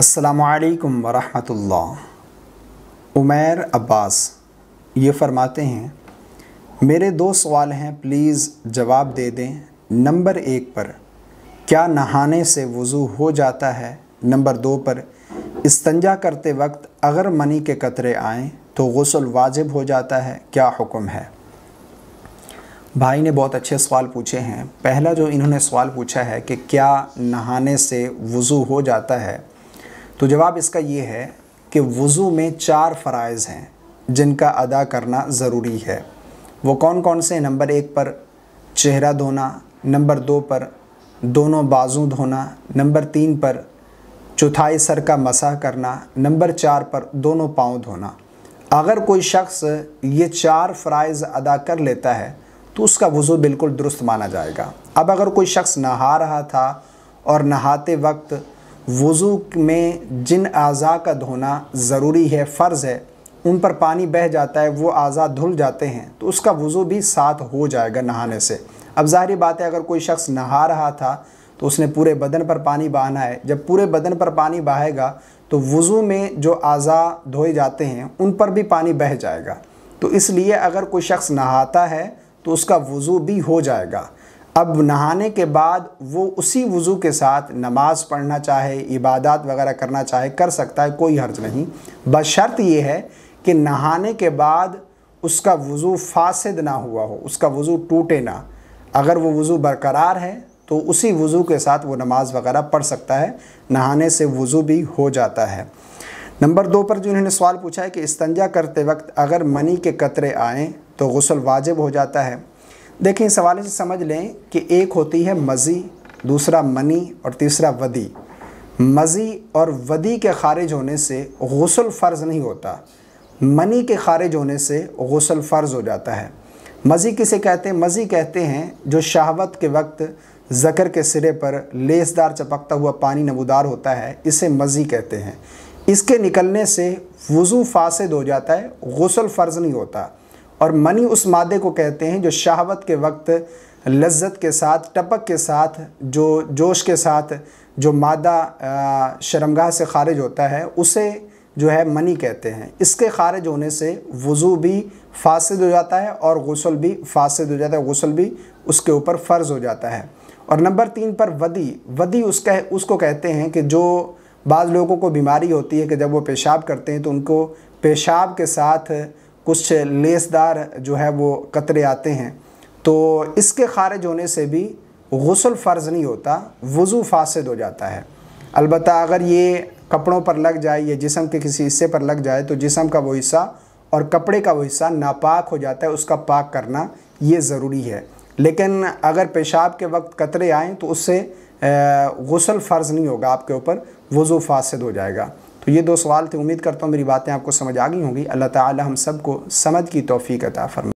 असलकम वरहमतुल्लाह उमैर अब्बास ये फरमाते हैं मेरे दो सवाल हैं प्लीज़ जवाब दे दें नंबर एक पर क्या नहाने से वज़ू हो जाता है नंबर दो पर इस्तंजा करते वक्त अगर मनी के कतरे आएँ तो गसल वाजिब हो जाता है क्या हुक्म है भाई ने बहुत अच्छे सवाल पूछे हैं पहला जो इन्होंने सवाल पूछा है कि क्या नहाने से वज़ू हो जाता है तो जवाब इसका ये है कि वज़ू में चार फ़रज़ हैं जिनका अदा करना ज़रूरी है वो कौन कौन से नंबर एक पर चेहरा धोना नंबर दो पर दोनों बाजू धोना नंबर तीन पर चौथाई सर का मसा करना नंबर चार पर दोनों पाँव धोना अगर कोई शख्स ये चार फ़रज़ अदा कर लेता है तो उसका वज़ू बिल्कुल दुरुस्त माना जाएगा अब अगर कोई शख्स नहा रहा था और नहाते वक्त वज़ू में जिन अज़ा का धोना ज़रूरी है फ़र्ज़ है उन पर पानी बह जाता है वो अज़ा धुल जाते हैं तो उसका वज़ू भी साथ हो जाएगा नहाने से अब जाहिर बात है अगर कोई शख्स नहा रहा था तो उसने पूरे बदन पर पानी बहाना है जब पूरे बदन पर पानी बहाएगा तो वज़ू में जो अज़ा धोए जाते हैं उन पर भी पानी बह जाएगा तो इसलिए अगर कोई शख्स नहाता है तो उसका वज़ू भी हो जाएगा अब नहाने के बाद वो उसी वज़ू के साथ नमाज़ पढ़ना चाहे इबादत वगैरह करना चाहे कर सकता है कोई हर्ज नहीं बस शर्त ये है कि नहाने के बाद उसका वज़ू फासद ना हुआ हो उसका वज़ू टूटे ना अगर वो वज़ू बरकरार है तो उसी वज़ू के साथ वो नमाज़ वगैरह पढ़ सकता है नहाने से वज़ू भी हो जाता है नंबर दो पर जो इन्होंने सवाल पूछा है कि इस्तंजा करते वक्त अगर मनी के कतरे आएँ तो गसल वाजिब हो जाता है देखिए इस हवाले से समझ लें कि एक होती है मज़ी दूसरा मनी और तीसरा वदी मज़ी और वदी के ख़ारिज होने से गसल फ़र्ज़ नहीं होता मनी के ख़ारिज होने से गसल फ़र्ज़ हो जाता है मज़ी किसे कहते हैं मज़ी कहते हैं जो शहावत के वक्त ज़कर के सिरे पर लेसदार चपकता हुआ पानी नबूदार होता है इसे मज़ी कहते हैं इसके निकलने से वज़ू फासद हो जाता है गसल फ़र्ज़ नहीं होता और मनी उस मादे को कहते हैं जो शहावत के वक्त लज्जत के साथ टपक के साथ जो जोश के साथ जो मादा शर्मगाह से खारिज होता है उसे जो है मनी कहते हैं इसके खारिज होने से वज़ू भी फासद हो जाता है और गसल भी फासद हो जाता है गसल भी उसके ऊपर फ़र्ज़ हो जाता है और नंबर तीन पर वदी वदी उसका उसको कहते हैं कि जो बाज़ लोगों को बीमारी होती है कि जब वो पेशाब करते हैं तो उनको पेशाब के साथ कुछ लेसदार जो है वो कतरे आते हैं तो इसके खारिज होने से भी गसल फ़र्ज़ नहीं होता वज़ू फासद हो जाता है अलबत् अगर ये कपड़ों पर लग जाए या जिसम के किसी हिस्से पर लग जाए तो जिसम का वो हिस्सा और कपड़े का वो हिस्सा नापाक हो जाता है उसका पाक करना ये ज़रूरी है लेकिन अगर पेशाब के वक्त कतरे आएँ तो उससे गसल फ़र्ज़ नहीं होगा आपके ऊपर वज़ू फासद हो जाएगा तो ये दो सवाल थे उम्मीद करता हूँ मेरी बातें आपको समझ आ गई होंगी अल्लाह ताला हम सबको समझ की तोफ़ी अता फरमा